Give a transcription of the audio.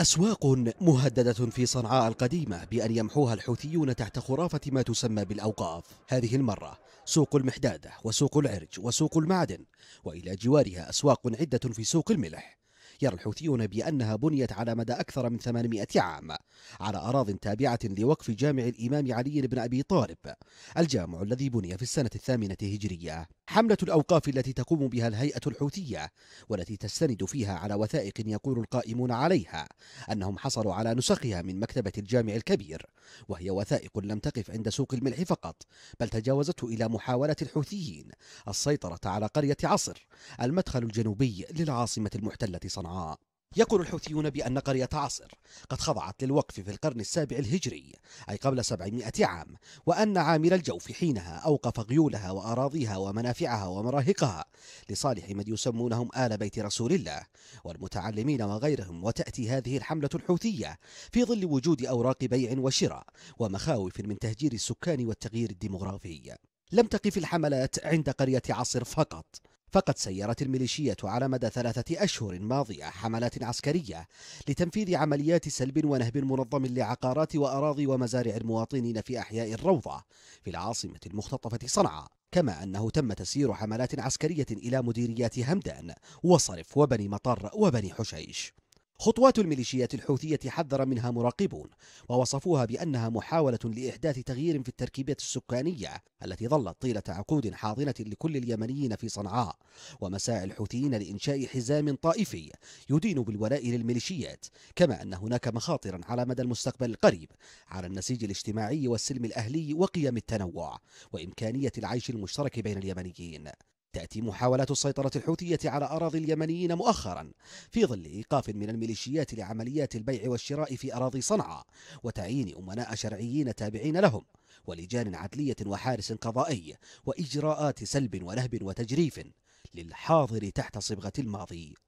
أسواق مهددة في صنعاء القديمة بأن يمحوها الحوثيون تحت خرافة ما تسمى بالأوقاف هذه المرة سوق المحدادة وسوق العرج وسوق المعدن وإلى جوارها أسواق عدة في سوق الملح يرى الحوثيون بأنها بنيت على مدى أكثر من 800 عام على أراض تابعة لوقف جامع الإمام علي بن أبي طالب الجامع الذي بني في السنة الثامنة هجرية حملة الأوقاف التي تقوم بها الهيئة الحوثية والتي تستند فيها على وثائق يقول القائمون عليها أنهم حصلوا على نسخها من مكتبة الجامع الكبير وهي وثائق لم تقف عند سوق الملح فقط بل تجاوزته إلى محاولة الحوثيين السيطرة على قرية عصر المدخل الجنوبي للعاصمة المحتلة صنعاء صنعاء يقول الحوثيون بأن قرية عصر قد خضعت للوقف في القرن السابع الهجري أي قبل 700 عام وأن عامل الجوف حينها أوقف غيولها وأراضيها ومنافعها ومراهقها لصالح من يسمونهم آل بيت رسول الله والمتعلمين وغيرهم وتأتي هذه الحملة الحوثية في ظل وجود أوراق بيع وشراء ومخاوف من تهجير السكان والتغيير الديمغرافي لم تقف الحملات عند قرية عصر فقط فقد سيرت الميليشية على مدى ثلاثة أشهر ماضية حملات عسكرية لتنفيذ عمليات سلب ونهب منظم لعقارات وأراضي ومزارع المواطنين في أحياء الروضة في العاصمة المختطفة صنعاء كما أنه تم تسيير حملات عسكرية إلى مديريات همدان وصرف وبني مطر وبني حشيش خطوات الميليشيات الحوثية حذر منها مراقبون ووصفوها بأنها محاولة لإحداث تغيير في التركيبة السكانية التي ظلت طيلة عقود حاضنة لكل اليمنيين في صنعاء ومساعي الحوثيين لإنشاء حزام طائفي يدين بالولاء للميليشيات كما أن هناك مخاطرا على مدى المستقبل القريب على النسيج الاجتماعي والسلم الأهلي وقيم التنوع وإمكانية العيش المشترك بين اليمنيين تأتي محاولات السيطرة الحوثية على أراضي اليمنيين مؤخرا في ظل إيقاف من الميليشيات لعمليات البيع والشراء في أراضي صنعاء وتعيين أمناء شرعيين تابعين لهم ولجان عدلية وحارس قضائي وإجراءات سلب ونهب وتجريف للحاضر تحت صبغة الماضي